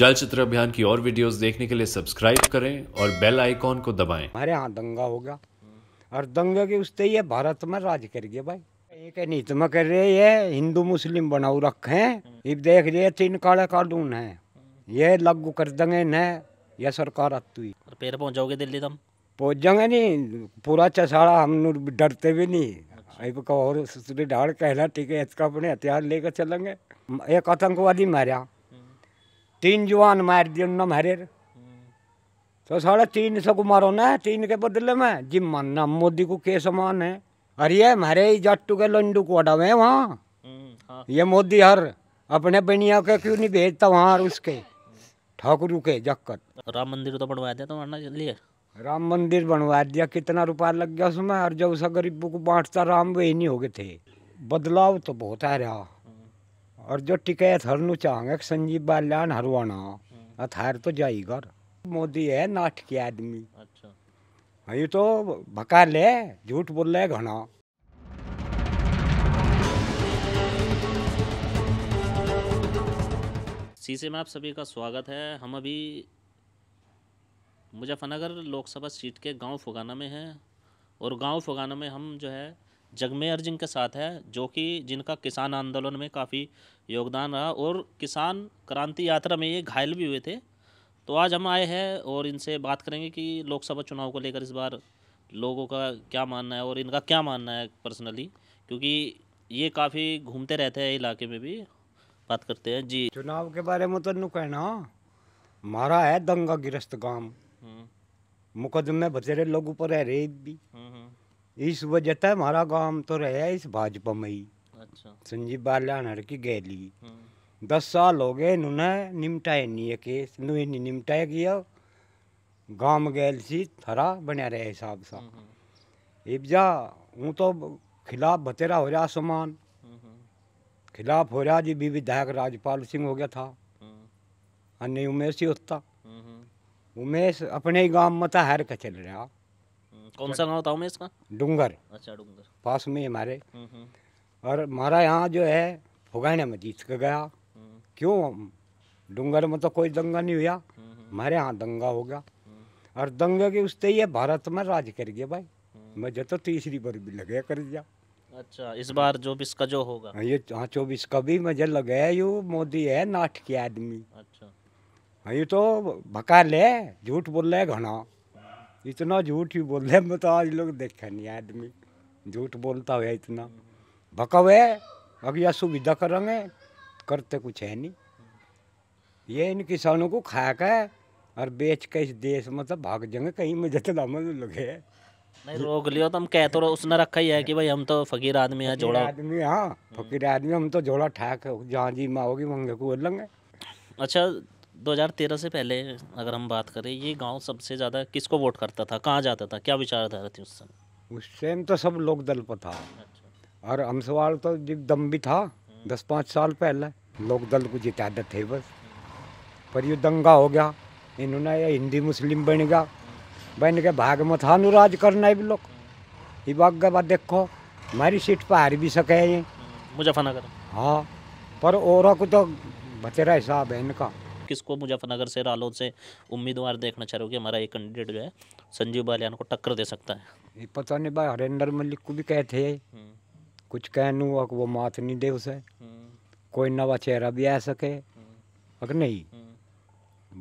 चलचित्र अभियान की और वीडियोस देखने के लिए सब्सक्राइब करें और बेल आइकॉन को दबाएं। हमारे यहाँ दंगा होगा और दंगा के उससे ये भारत में राज कर गए भाई एक नीत में कर रहे ये हिंदू मुस्लिम बनाओ रखे हैं ये देख रहे तीन काले कानून है ये लागू कर देंगे न यह सरकार अतुई पेड़ पहुँचोगे दिल्ली तुम पहुँच जाएंगे नहीं पूरा चसाड़ा हम डरते भी नहीं अच्छा। अब और सुसरी ढाड़ कहला ठीक है इसका अपने हथियार लेकर चलेंगे एक आतंकवादी मारा तीन जवान मार दिए उन्होंने हरेर तो साढ़े तीन सौ को मारो ना तीन के बदले में जी मानना मोदी को के समान है अरे ये हमारे के लंडू को अडावे वहाँ हम्म, ये मोदी हर अपने बनिया के क्यों नहीं भेजता वहाँ उसके ठाकुर के जक्कर राम मंदिर तो बनवा दिया तुम्हारे तो लिए राम मंदिर बनवा दिया कितना रुपया लग गया उसमें और जब उस गरीबों को बांटता राम वही नहीं हो गए थे बदलाव तो बहुत आ रहा और जो टिकैत हरनू चाहेंगे संजीव बाल्यान हरवाना हम्म। अथार तो जाई घर मोदी है नाटकी आदमी अच्छा ये तो भका ले झूठ बोल रहे घना सीसे में आप सभी का स्वागत है हम अभी मुजफ्फरनगर लोकसभा सीट के गांव फुगाना में हैं और गांव फुगाना में हम जो है जगमेयर के साथ है जो कि जिनका किसान आंदोलन में काफ़ी योगदान रहा और किसान क्रांति यात्रा में ये घायल भी हुए थे तो आज हम आए हैं और इनसे बात करेंगे कि लोकसभा चुनाव को लेकर इस बार लोगों का क्या मानना है और इनका क्या मानना है पर्सनली क्योंकि ये काफ़ी घूमते रहते हैं इलाके में भी बात करते हैं जी चुनाव के बारे में तो नु कहना हमारा है दंगा गिरस्त काम हम्म। मुकदमे बचेरे लोगों पर है रेत भी हम्म, हम्म। इस वजह से हमारा गांव तो रहा इस भाजपा में ही अच्छा संजीव बाल्याणर की गैली हम्म। दस साल हो गए इन्होंने निमटाए नहीं है केस इन्होंने निमटाए किया गांव गैल सी थरा बना रहे हिसाब सा जा हूँ तो खिलाफ बतेरा हो रहा समान हम्म, हम्म। खिलाफ हो रहा जी भी विधायक राजपाल सिंह हो गया था अन्य उमेश ही होता उमेश अपने ही गांव में तो हैर का चल रहा कौन सा नाम बताऊँ मैं इसका डूंगर अच्छा डूंगर पास में हमारे हम्म, हम्म। और हमारा यहाँ जो है फुगाना में जीत के गया हम्म। क्यों डूंगर में तो कोई दंगा नहीं हुआ हमारे यहाँ दंगा हो गया और दंगे के उसते ही भारत में राज कर गया भाई मैं जो तो तीसरी बार भी लगे कर दिया अच्छा इस बार जो भी इसका जो होगा हाँ, ये हाँ चौबीस का भी मजे लगे यू मोदी है नाटकी आदमी अच्छा हाँ ये तो भका ले झूठ बोल रहे घना इतना झूठ ही बोल रहे तो मतलब आज लोग देखे नहीं आदमी झूठ बोलता हुआ इतना भकव है अगला सुविधा करेंगे करते कुछ है नहीं ये इन किसानों को खा के और बेच के इस देश में मतलब तो भाग जाएंगे कहीं में जतला मन लगे नहीं रोक लियो तो हम कह तो उसने रखा ही है कि भाई हम तो फकीर आदमी हैं जोड़ा आदमी हाँ फकीर आदमी हम तो जोड़ा ठाक जहाँ जी माँ होगी वहाँ को बोलेंगे अच्छा 2013 से पहले अगर हम बात करें ये गांव सबसे ज़्यादा किसको वोट करता था कहाँ जाता था क्या विचारधारा थी उस समय उस टाइम तो सब लोग दल पर था अच्छा। और हमसवाल तो दम भी था हम्म। दस पाँच साल पहले लोग दल को जिता थे बस पर ये दंगा हो गया इन्होंने ये हिंदी मुस्लिम बन गया बन के भाग में था अनुराज करना भी लोग ये भाग बाद देखो हमारी सीट पर हार भी सके ये हम्म। मुजफ्फरनगर हाँ पर और को तो बचेरा हिसाब है इनका किसको मुजफ्फरनगर से रालोद से उम्मीदवार देखना चाह रहे हो कि हमारा एक कैंडिडेट जो है संजीव बालियान को टक्कर दे सकता है पता नहीं भाई हरेंद्र मलिक को भी कहते हैं हम्म। कुछ कहन वो मात नहीं दे उसे हम्म। कोई नवा चेहरा भी आ सके हम्म। अगर नहीं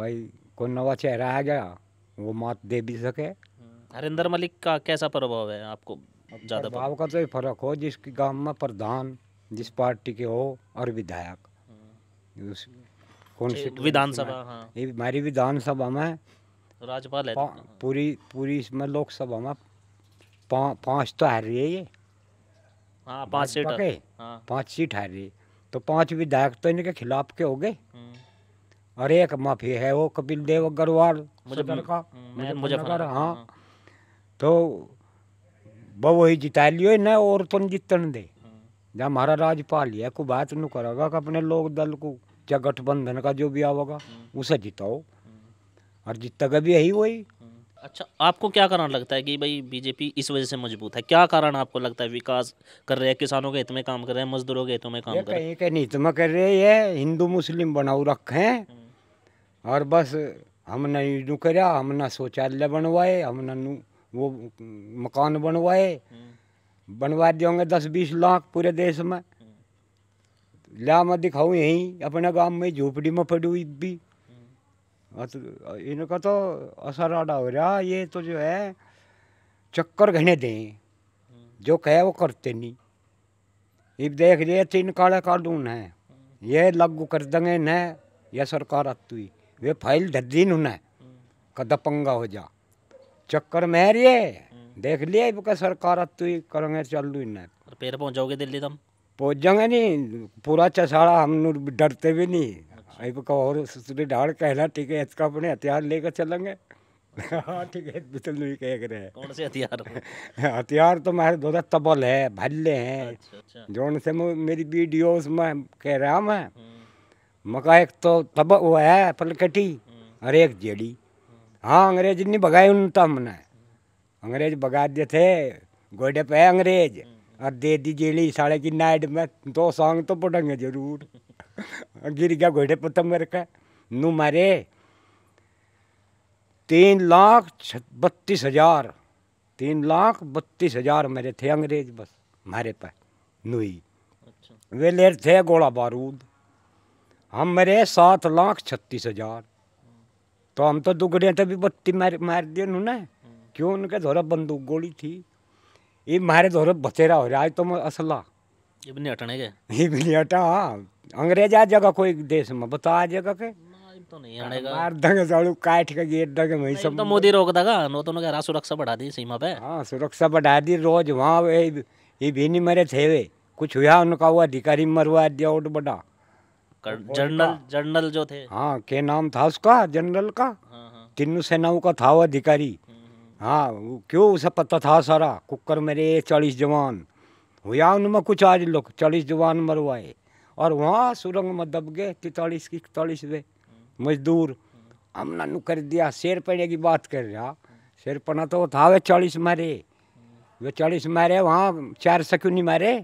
भाई कोई नवा चेहरा आ गया वो मात दे भी सके हरिंदर मलिक का कैसा प्रभाव है आपको ज़्यादा प्रभाव का तो फर्क हो जिसके गांव में प्रधान जिस पार्टी के हो और विधायक कौन सी विधानसभा हाँ। ये हमारी विधानसभा में राज्यपाल है तो। पूरी पूरी इसमें लोकसभा में पाँच तो हार रही है ये हाँ पाँच सीट हाँ। पाँच सीट हार रही तो पांच विधायक तो इनके खिलाफ के हो गए हम्म। और एक माफी है वो कपिल देव अग्रवाल हम्म, मुजफ्फर हाँ।, हाँ तो वो वही जिता लियो न और तुम तो जितन दे हम्म। जहाँ हमारा राज्यपाल है को बात न करेगा अपने लोक दल को चाहे गठबंधन का जो भी आवेगा उसे जिताओ और का भी यही वही अच्छा आपको क्या कारण लगता है कि भाई बीजेपी इस वजह से मजबूत है क्या कारण आपको लगता है विकास कर रहे हैं किसानों के हित में काम कर रहे हैं मजदूरों के हितों में काम कर रहे हैं कहीं हित में कर रहे हैं हिंदू मुस्लिम बनाऊ रखे हैं और बस हमने यू करा हमने शौचालय बनवाए हमने वो मकान बनवाए हम्म। बनवा देंगे दस बीस लाख पूरे देश में ला मत दिखाऊँ यहीं अपने गांव में झोपड़ी में पड़ी हुई भी तो इनका तो असर आडा हो रहा ये तो जो है चक्कर घने दें हम्म। जो कहे वो करते नहीं ये देख रहे तीन काले कानून है हम्म। ये लागू कर देंगे न यह सरकार आती वे फाइल धद्दीन उन्हें कदपंगा हो जा चक्कर में रे देख लिया सरकार आती करेंगे चल लू इन्हें पैर पहुँचाओगे दिल्ली तुम पहुँच जाएंगे नहीं पूरा चसाड़ा हम डरते भी नहीं अभी कहो और सुसरे डाल कहना ठीक है इसका अपने हथियार लेकर चलेंगे हाँ ठीक है बितल नहीं कह रहे हैं कौन से हथियार हथियार तो मेरे दो तबल है भल्ले हैं अच्छा, अच्छा। जोन से मेरी वीडियोस में कह रहा मैं मका एक तो तब वो है पलकटी और एक जेड़ी हाँ अंग्रेज नहीं भगाए उन तो हमने अंग्रेज भगा दिए थे गोडे पे अंग्रेज और दे दीजिए ले साले की नाइट में दो सॉन्ग तो, तो पटेंगे जरूर गिर गया घोड़े पर मेरे का नू मारे तीन लाख बत्तीस हजार तीन लाख बत्तीस हजार मेरे थे अंग्रेज बस मारे पे नुई अच्छा। वे ले थे गोला बारूद हम मेरे सात लाख छत्तीस हजार तो हम तो दुगड़े भी बत्ती मार मार दिए उन्होंने हाँ। क्यों उनके थोड़ा बंदूक गोली थी ये मारे दो तो बचेरा हो रहा आज तो मैं असला ये भी नहीं हटने के ये भी नहीं हटा हाँ। अंग्रेज आ जगह कोई देश में बता आ जगह के तो नहीं हटेगा मार दंगे काट के गेट दंगे सब तो मोदी रोक देगा नो तो सुरक्षा बढ़ा दी सीमा पे हाँ सुरक्षा बढ़ा दी रोज वहाँ ये भी नहीं मरे थे वे कुछ हुआ उनका वो अधिकारी मरवा दिया उठ बड़ा जनरल जनरल जो थे हाँ के नाम था उसका जनरल का हाँ, हाँ। तीनों सेनाओं का था वो अधिकारी हाँ वो क्यों उसे पता था सारा कुकर मेरे चालीस जवान हुआ उनमें कुछ आज लोग चालीस जवान मरवाए और वहाँ सुरंग में दब गए तैतालीस की इकतालीस वे मजदूर हमने नु कर दिया शेर पड़े की बात कर रहा शेर पना तो था वे चालीस मारे वे चालीस मारे वहाँ चार से क्यों नहीं मारे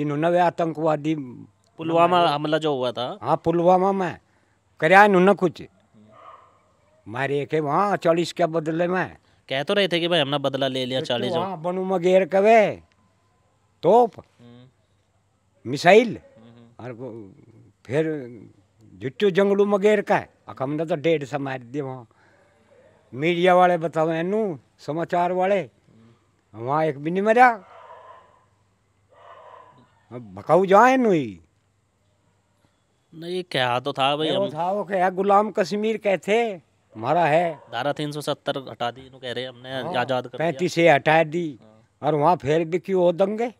जिन्होंने वे आतंकवादी पुलवामा हमला जो हुआ था हाँ पुलवामा में कराया इन्होंने कुछ मारे के वहाँ चालीस के बदले में कह तो रहे थे कि भाई हमने बदला ले लिया तो चालीस बनू मगेर कवे तोप मिसाइल और फिर झुट्टू जंगलू मगेर का है हमने तो डेढ़ सौ मार दिए वहाँ मीडिया वाले बताओ नू समाचार वाले वहाँ एक भी नहीं मरा भकाऊ जाए नू ही नहीं क्या तो था भाई हम था वो क्या गुलाम कश्मीर कहते हमारा है धारा तीन सौ सत्तर हटा दी कह रहे हमने हाँ, आजाद कर पैंतीस हटा दी हाँ। और वहाँ फिर भी क्यों हो दंगे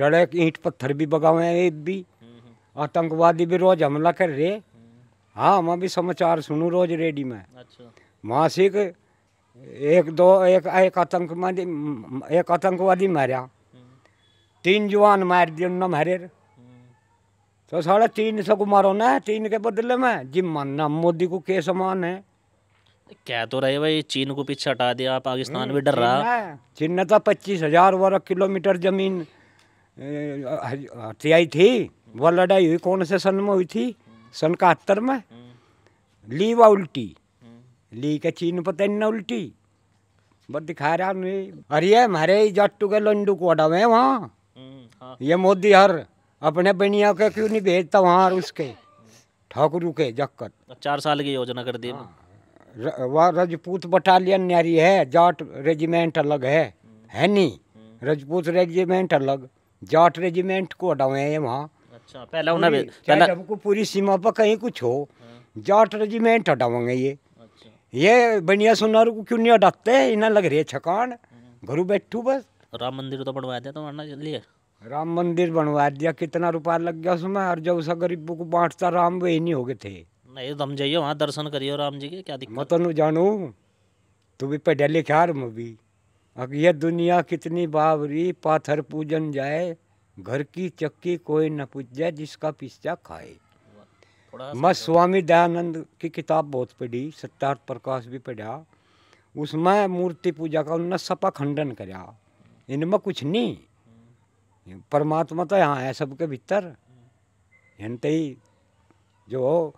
डड़े ईंट पत्थर भी बगावे एक भी हम्म, हम्म। आतंकवादी भी रोज हमला कर रहे हम्म। हाँ हम भी समाचार सुनू रोज रेडी में अच्छा मासिक एक दो एक एक आतंकवादी एक आतंकवादी मारा तीन जवान मार दिए उन्होंने मारे तो साढ़े तीन सौ को मारो ना तीन के बदले में जी मानना मोदी को के समान है क्या तो रहे भाई चीन को पीछे हटा दिया पाकिस्तान हम्म, भी डर रहा चीन ने तो पच्चीस हजार वर्ग किलोमीटर जमीन हथियाई थी वह लड़ाई हुई कौन से सन में हुई थी सन कहत्तर में हम्म। ली व उल्टी ली के चीन पर तेन उल्टी बस दिखा रहा नहीं अरे हमारे जट्टू के लंडू को अडा हुए वहाँ हम्म, हाँ। ये मोदी हर अपने बनिया के क्यों नहीं भेजता वहाँ और उसके ठाकुर के जक्कर तो चार साल की योजना कर दी हाँ, वह रजपूत बटालियन न्यारी है जाट रेजिमेंट अलग है है नहीं हम्म। रजपूत रेजिमेंट अलग जाट रेजिमेंट को हटाए हैं वहाँ अच्छा पहला उन्हें पहला हमको पूरी सीमा पर कहीं कुछ हो हाँ। जाट रेजिमेंट हटावेंगे ये अच्छा। ये बनिया सुनार को क्यों नहीं हटाते इन्हें लग रही है छकान हम्म। घरों बैठू बस राम मंदिर तो बनवाया था तुम्हारा लिए राम मंदिर बनवा दिया कितना रुपया लग गया उसमें और जब उसका गरीबों को बांटता राम वे नहीं हो गए थे नहीं तो हम जाइए वहाँ दर्शन करिए राम जी के क्या दिक्कत तो नु जानू तू भी पढ़े लिखे हार भी अब यह दुनिया कितनी बावरी पाथर पूजन जाए घर की चक्की कोई न पूज जाए जिसका पिस्ता खाए मैं स्वामी दयानंद की किताब बहुत पढ़ी सत्यार्थ प्रकाश भी पढ़ा उसमें मूर्ति पूजा का उन्होंने सपा खंडन करा इनमें कुछ नहीं परमात्मा तो यहाँ है सबके भीतर हिंते ही जो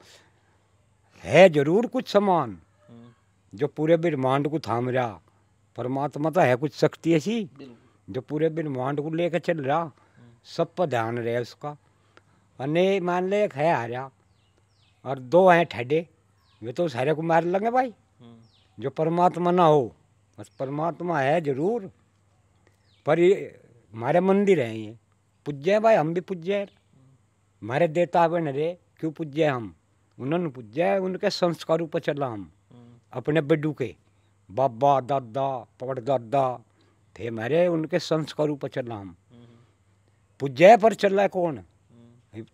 है जरूर कुछ समान जो पूरे ब्रह्मांड को थाम रहा परमात्मा तो है कुछ शक्ति ऐसी जो पूरे ब्रह्मांड को लेकर चल रहा सब पर ध्यान रहे उसका अने मान ले एक है रहा और दो हैं ठेडे वे तो उस को मार लेंगे भाई जो परमात्मा ना हो बस परमात्मा है जरूर पर हमारे मंदिर हैं ये पूज्य है भाई हम भी पूज्य है हमारे देवता बन रे क्यों पूज्य है हम उन्होंने पूज्य है उनके संस्कारों पर चला हम अपने बड्डू के बाबा दादा दादा थे मेरे उनके संस्कारों पर चला हम पूज्य पर चल रहा है कौन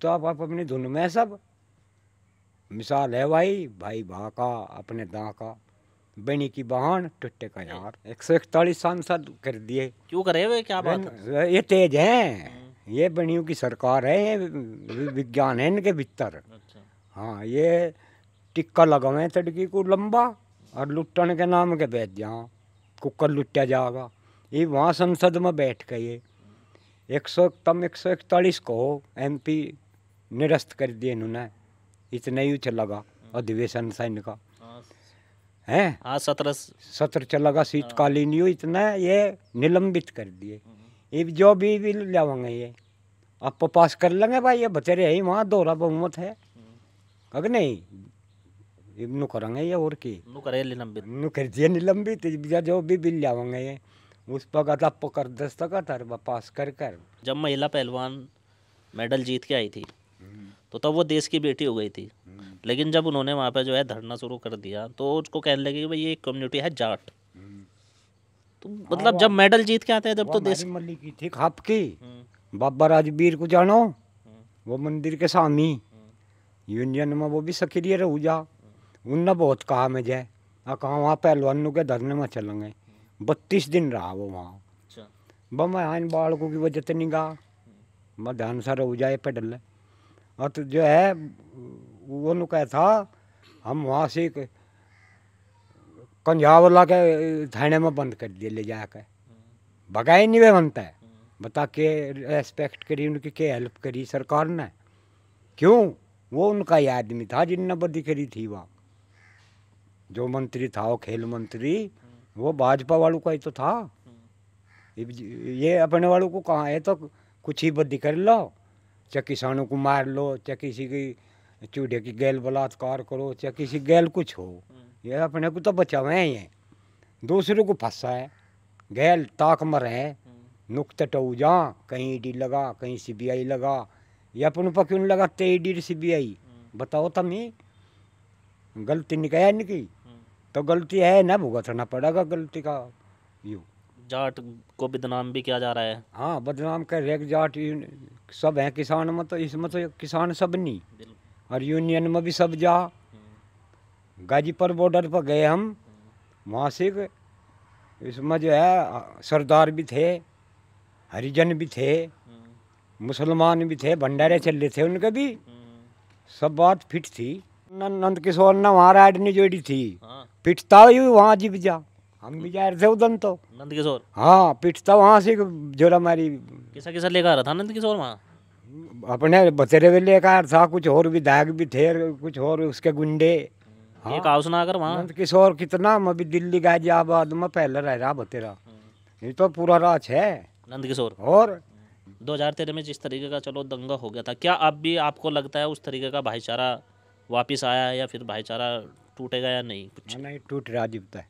तो आप, आप अपने धुन में सब मिसाल है भाई भाई भा का अपने दाँ का बनी की बहन टुटे का यार एक सौ इकतालीस सांसद कर दिए क्यों करे वे क्या बात ये तेज है हम्म। ये बनियों की सरकार है ये विज्ञान है इनके भीतर अच्छा। हाँ ये टिक्का लगावे तड़की को लंबा और लुटन के नाम के बैठ जाओ कुकर लुटा जाएगा ये वहाँ संसद में बैठ के ये एक सौ तम एक सौ इकतालीस को पी निरस्त कर दिए इन्होंने इतना ही लगा हम्म। अधिवेशन से इनका है हाँ सत्र सत्र चलेगा शीतकालीन यू इतना ये निलंबित कर दिए ये जो भी भी लावेंगे ये आप पास कर लेंगे भाई ये बचेरे ही वहाँ दोहरा बहुमत है अगर नहीं नु करेंगे ये और की नु करे निलंबित नु कर दिए निलंबित जो भी बिल लावेंगे ये उस पर अगर आप कर दस्तक पास कर कर जब महिला पहलवान मेडल जीत के आई थी तो तब वो देश की बेटी हो गई थी लेकिन जब उन्होंने वहाँ पर जो है धरना शुरू कर दिया तो उसको कहने लगे कि भाई ये कम्युनिटी है जाट तो मतलब हाँ, जब मेडल जीत के आते हैं जब तो देश मल्ली की थी खाप की हम्म। बाबा राजवीर को जानो हम्म। वो मंदिर के सामी हम्म। यूनियन में वो भी सक्रिय रहूजा उनने बहुत कहा मुझे कहा वहाँ पहलवानों के धरने में चलेंगे बत्तीस दिन रहा वो वहाँ वह अच्छा। मैं आन बालकों की वजह नहीं गा मैं ध्यान सा रहूजा ये पेडल है और तो जो है वो लोग था हम वहाँ से कंझावला के थाने में बंद कर दिए ले जाकर बगा नहीं वे बनता है बता के रेस्पेक्ट करी उनकी के हेल्प करी सरकार ने क्यों वो उनका ही आदमी था जिनने बदी करी थी वहाँ जो मंत्री था वो खेल मंत्री वो भाजपा वालों का ही तो था ये अपने वालों को कहा है तो कुछ ही बदी कर लो चाहे किसानों को मार लो चाहे किसी की चूढ़े की गैल बलात्कार करो चाहे किसी गैल कुछ हो हम्म। ये अपने को तो बचावे ही है दूसरे को फंसा है गैल ताक मर है हम्म। नुकत टू जा कहीं ईडी लगा कहीं सीबीआई लगा ये अपन पर क्यों लगा ते ईडी सीबीआई हम्म। बताओ तमी तो गलती निकाया की तो गलती है ना भुगतना पड़ेगा गलती का यू जाट को बदनाम भी किया जा रहा है हाँ बदनाम कर रहे जाट सब है किसान में तो इसमें तो किसान सब नहीं और यूनियन में भी सब जा गाजीपुर बॉर्डर पर गए हम वहाँ से इसमें जो है सरदार भी थे हरिजन भी थे मुसलमान भी थे भंडारे चल रहे थे उनके भी सब बात फिट थी नंद किशोर ने वहाँ राइड नहीं जोड़ी थी फिटता हाँ। ही वहाँ जीप जा हम भी जा रहे थे उदम तो नंद किशोर हाँ पिटता तो वहाँ से जोड़ा मारी किसा किसा लेकर आ रहा था नंद किशोर वहाँ अपने बतेरे भी लेकर था कुछ और विधायक भी, भी थे कुछ और उसके गुंडे हाँ। एक आओ सुना कर वहाँ नंद किशोर कितना मैं भी दिल्ली जी आबाद में पहले रह रहा बतेरा हम्म। ये तो पूरा राज है नंद किशोर और 2013 में जिस तरीके का चलो दंगा हो गया था क्या अब भी आपको लगता है उस तरीके का भाईचारा वापिस आया है या फिर भाईचारा टूटेगा या नहीं कुछ नहीं टूट रहा जीवता है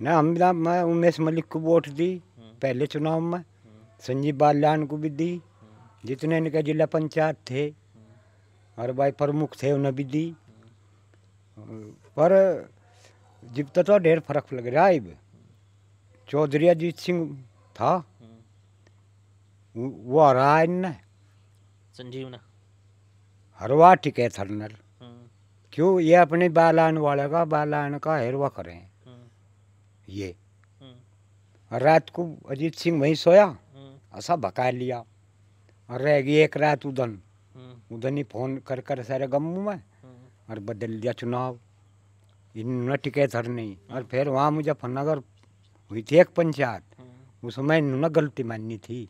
ना हम ना मैं उमेश मलिक को वोट दी हम्म। पहले चुनाव में हम्म। संजीव बाल्यान को भी दी हम्म। जितने इनके जिला पंचायत थे और भाई प्रमुख थे उन्हें भी दी पर जब तक तो ढेर फर्क लग रहा है चौधरी अजीत सिंह था वो हरा इन संजीव ने हरवा टिके थर्नर क्यों ये अपने बालान वाले का बालान का हेरवा करें ये हम्म। रात को अजीत सिंह वहीं सोया हम्म। ऐसा बका लिया और रह गई एक रात उधन हम्म। उधन ही फोन कर कर सारे गम्मू में और बदल दिया चुनाव इन न टिके थर नहीं और फिर वहाँ मुजफ्फरनगर हुई थी एक पंचायत उसमें इन्होंने गलती माननी थी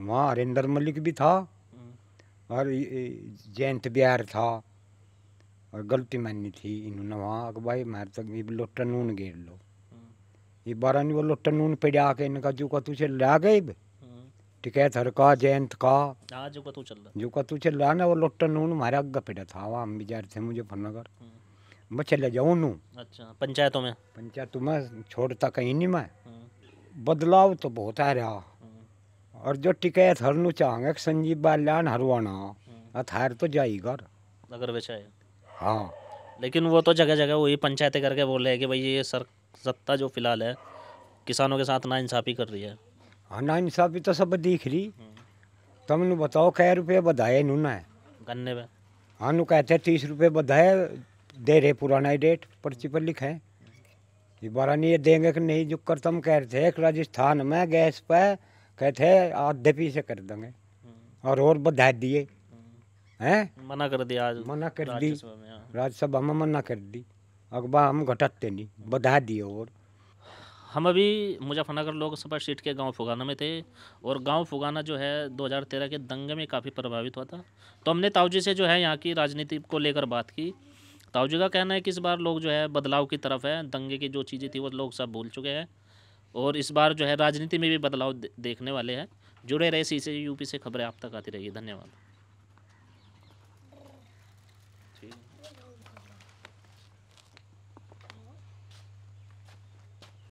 वहाँ हरिंदर मलिक भी था और जयंत बिहार था और गलती माननी थी इन्होंने वहाँ अगवाई मार तक लोटन ऊन गेर लो ये बारह नहीं बोलो टनून पे के इनका जो का तुझे ला गए टिकैत हर का जयंत का हाँ जो कतू चल जो कतू चल रहा ना वो लुट्टनून मारा अग्गा पेड़ा था वहाँ बिजार थे मुझे फनगर हम्म। मैं चले जाऊँ नू अच्छा पंचायतों में पंचायतों में छोड़ता कहीं नहीं मैं हम्म। बदलाव तो बहुत आ रहा हम्म। और जो टिकैत हरनू चाहेंगे संजीव बाल्यान हरवाना अथार तो जाएगा अगर वे चाहे हाँ लेकिन वो तो जगह जगह वही पंचायतें करके बोल रहे हैं कि भाई ये सर सत्ता जो फिलहाल है किसानों के साथ ना इंसाफी कर रही है हाँ ना इंसाफी तो सब दिख रही तुम तो बताओ कै रुपये बधाए नू ना गन्ने में हाँ नू कहते तीस रुपये बधाए दे रहे पुराना डेट पर्ची पर लिखा है ये बारह नहीं देंगे कि नहीं जो कर तुम कह रहे थे एक राजस्थान में गैस पर कहते आधे पीछे कर देंगे और और बधाए दिए हैं मना कर दिया आज मना कर दी राज्यसभा में हाँ। मना कर दी अकबा हम घटत नहीं बधा दिए और हम अभी मुजफ्फरनगर लोकसभा सीट के गांव फुगाना में थे और गांव फुगाना जो है 2013 के दंगे में काफ़ी प्रभावित हुआ था तो हमने ताऊजी से जो है यहाँ की राजनीति को लेकर बात की ताऊजी का कहना है कि इस बार लोग जो है बदलाव की तरफ है दंगे की जो चीज़ें थी वो लोग सब भूल चुके हैं और इस बार जो है राजनीति में भी बदलाव देखने वाले हैं जुड़े रहे सी से यूपी से खबरें आप तक आती रहेगी धन्यवाद